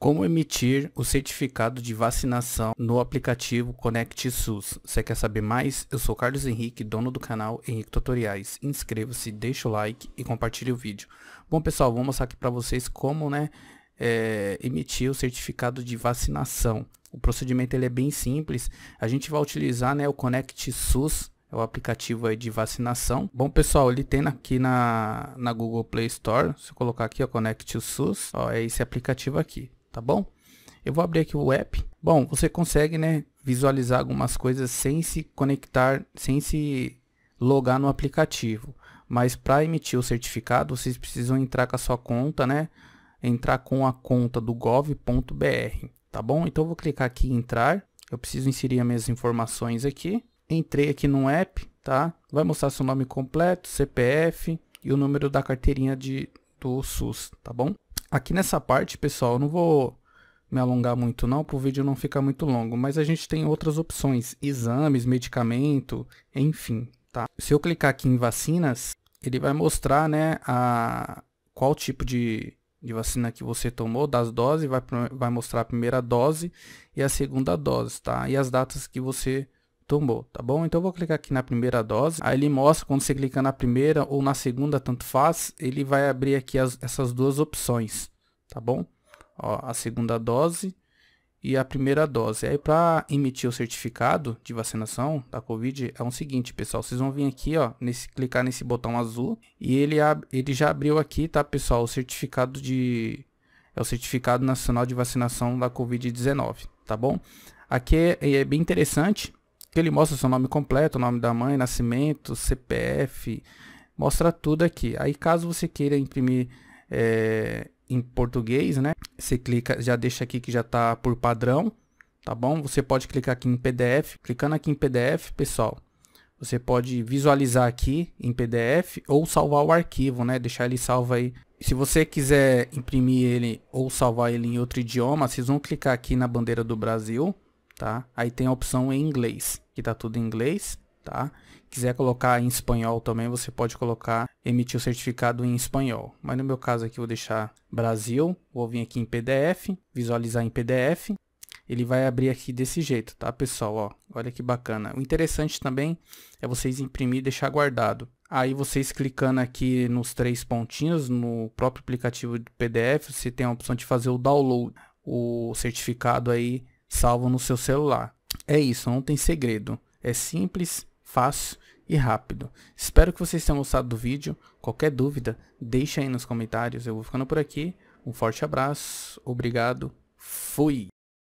Como emitir o certificado de vacinação no aplicativo Connect SUS? Você quer saber mais? Eu sou Carlos Henrique, dono do canal Henrique Tutoriais. Inscreva-se, deixa o like e compartilhe o vídeo. Bom pessoal, vou mostrar aqui para vocês como né, é, emitir o certificado de vacinação. O procedimento ele é bem simples. A gente vai utilizar né, o Connect SUS é o aplicativo de vacinação. Bom, pessoal, ele tem aqui na, na Google Play Store. Se eu colocar aqui, ó, Connect o SUS, ó, é esse aplicativo aqui tá bom? Eu vou abrir aqui o app. Bom, você consegue, né, visualizar algumas coisas sem se conectar, sem se logar no aplicativo. Mas para emitir o certificado, vocês precisam entrar com a sua conta, né? Entrar com a conta do gov.br, tá bom? Então eu vou clicar aqui em entrar. Eu preciso inserir as minhas informações aqui. Entrei aqui no app, tá? Vai mostrar seu nome completo, CPF e o número da carteirinha de, do SUS, tá bom? Aqui nessa parte, pessoal, eu não vou me alongar muito não, para o vídeo não ficar muito longo, mas a gente tem outras opções, exames, medicamento, enfim, tá? Se eu clicar aqui em vacinas, ele vai mostrar, né, a qual tipo de, de vacina que você tomou, das doses, vai, vai mostrar a primeira dose e a segunda dose, tá? E as datas que você tombou, tá bom? Então eu vou clicar aqui na primeira dose, aí ele mostra quando você clicar na primeira ou na segunda, tanto faz, ele vai abrir aqui as, essas duas opções, tá bom? Ó, a segunda dose e a primeira dose. Aí para emitir o certificado de vacinação da Covid é o seguinte, pessoal, vocês vão vir aqui, ó, nesse clicar nesse botão azul e ele ab, ele já abriu aqui, tá, pessoal, o certificado de é o certificado nacional de vacinação da Covid-19, tá bom? Aqui é, é bem interessante que ele mostra seu nome completo, o nome da mãe, nascimento, CPF, mostra tudo aqui. Aí caso você queira imprimir é, em português, né? Você clica, já deixa aqui que já está por padrão, tá bom? Você pode clicar aqui em PDF. Clicando aqui em PDF, pessoal, você pode visualizar aqui em PDF ou salvar o arquivo, né? Deixar ele salvo aí. Se você quiser imprimir ele ou salvar ele em outro idioma, vocês vão clicar aqui na bandeira do Brasil tá? Aí tem a opção em inglês, que tá tudo em inglês, tá? Quiser colocar em espanhol também, você pode colocar, emitir o certificado em espanhol. Mas no meu caso aqui, vou deixar Brasil, vou vir aqui em PDF, visualizar em PDF. Ele vai abrir aqui desse jeito, tá, pessoal? Ó, olha que bacana. O interessante também é vocês imprimir e deixar guardado. Aí vocês clicando aqui nos três pontinhos, no próprio aplicativo do PDF, você tem a opção de fazer o download, o certificado aí salvo no seu celular. É isso, não tem segredo. É simples, fácil e rápido. Espero que vocês tenham gostado do vídeo. Qualquer dúvida, deixa aí nos comentários. Eu vou ficando por aqui. Um forte abraço, obrigado, fui!